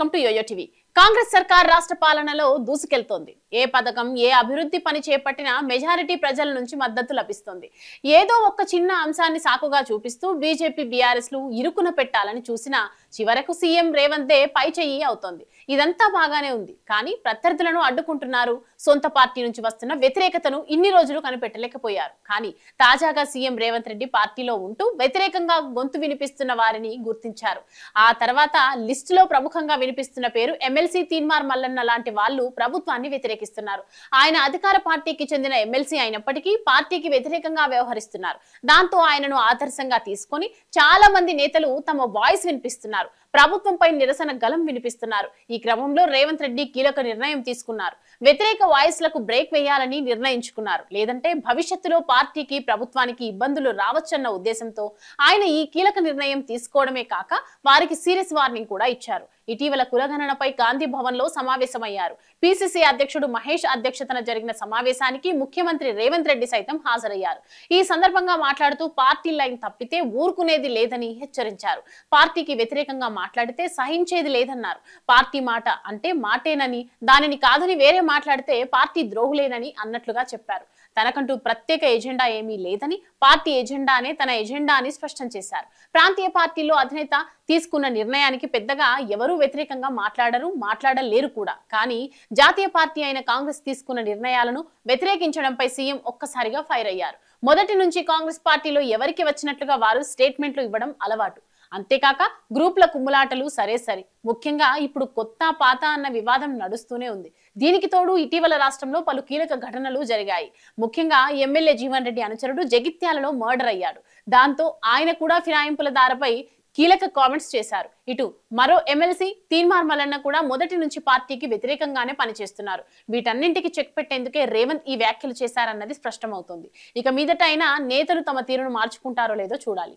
welcome to YoYo TV. Congress సర్కార్ రాష్ట్ర పాలనలో దూసుకెళ్తోంది ఏ పథకం ఏ అభివృద్ధి పని చేపట్టినా మెజారిటీ ప్రజల నుంచి మద్దతు లభిస్తుంది ఏదో ఒక చిన్న అంశాన్ని సాకుగా చూపిస్తూ బీజేపీ బీఆర్ఎస్ లు ఇరుకున పెట్టాలని చూసినా చివరకు సీఎం రేవంతే పై చెయ్యి అవుతోంది ఇదంతా బాగానే ఉంది కానీ ప్రత్యర్థులను అడ్డుకుంటున్నారు సొంత పార్టీ నుంచి వస్తున్న వ్యతిరేకతను ఇన్ని రోజులు కనిపెట్టలేకపోయారు కానీ తాజాగా సీఎం రేవంత్ రెడ్డి పార్టీలో ఉంటూ వ్యతిరేకంగా గొంతు వినిపిస్తున్న వారిని గుర్తించారు ఆ తర్వాత లిస్టులో ప్రముఖంగా వినిపిస్తున్న పేరు ఎమ్మెల్యే ఎమ్మెల్సీ తీన్మార్ మల్లన్న లాంటి వాళ్ళు ప్రభుత్వాన్ని వ్యతిరేకిస్తున్నారు ఆయన అధికార పార్టీకి చెందిన ఎమ్మెల్సీ అయినప్పటికీ పార్టీకి వ్యతిరేకంగా వ్యవహరిస్తున్నారు దాంతో ఆయనను ఆదర్శంగా తీసుకుని చాలా మంది నేతలు తమ వాయిస్ వినిపిస్తున్నారు ప్రభుత్వంపై నిరసన గలం వినిపిస్తున్నారు ఈ క్రమంలో రేవంత్ రెడ్డి కీలక నిర్ణయం తీసుకున్నారు వ్యతిరేక వాయిస్లకు బ్రేక్ వేయాలని నిర్ణయించుకున్నారు లేదంటే భవిష్యత్తులో పార్టీకి ప్రభుత్వానికి ఇబ్బందులు రావచ్చన్న ఉద్దేశంతో ఆయన ఈ కీలక నిర్ణయం తీసుకోవడమే కాక వారికి సీరియస్ వార్నింగ్ కూడా ఇచ్చారు ఇటీవల కులగణనపై గాంధీ భవన్ లో సమావేశమయ్యారు పిసిసి అధ్యక్షుడు మహేష్ అధ్యక్షతన జరిగిన సమావేశానికి ముఖ్యమంత్రి రేవంత్ రెడ్డి సైతం హాజరయ్యారు ఈ సందర్భంగా మాట్లాడుతూ పార్టీ లైన్ తప్పితే ఊరుకునేది లేదని హెచ్చరించారు పార్టీకి వ్యతిరేకంగా మాట్లాడితే సహించేది లేదన్నారు పార్టీ మాట అంటే మాటేనని దానిని కాదని వేరే మాట్లాడితే పార్టీ ద్రోహులేనని అన్నట్లుగా చెప్పారు తనకంటూ ప్రత్యేక ఎజెండా ఏమీ లేదని పార్టీ ఎజెండానే తన ఎజెండా అని స్పష్టం చేశారు ప్రాంతీయ పార్టీలో అధినేత తీసుకున్న నిర్ణయానికి పెద్దగా ఎవరూ వ్యతిరేకంగా మాట్లాడరు మాట్లాడలేరు కూడా కానీ జాతీయ పార్టీ అయిన కాంగ్రెస్ తీసుకున్న నిర్ణయాలను వ్యతిరేకించడంపై సీఎం ఒక్కసారిగా ఫైర్ అయ్యారు మొదటి నుంచి కాంగ్రెస్ పార్టీలో ఎవరికి వచ్చినట్లుగా వారు స్టేట్మెంట్లు ఇవ్వడం అలవాటు అంతేకాక గ్రూప్ల కుమ్ములాటలు సరే సరే ముఖ్యంగా ఇప్పుడు కొత్త పాత అన్న వివాదం నడుస్తూనే ఉంది దీనికి తోడు ఇటీవల రాష్ట్రంలో పలు కీలక ఘటనలు జరిగాయి ముఖ్యంగా ఎమ్మెల్యే జీవన్ రెడ్డి అనుచరుడు జగిత్యాలలో మర్డర్ అయ్యాడు దాంతో ఆయన కూడా ఫిరాయింపుల దారపై కీలక కామెంట్స్ చేశారు ఇటు మరో ఎమ్మెల్సీ తీన్మార్ మల్లన్న కూడా మొదటి నుంచి పార్టీకి వ్యతిరేకంగానే పనిచేస్తున్నారు వీటన్నింటికి చెక్ పెట్టేందుకే రేవంత్ ఈ వ్యాఖ్యలు చేశారన్నది స్పష్టమవుతుంది ఇక మీదట అయినా నేతలు తమ తీరును మార్చుకుంటారో లేదో చూడాలి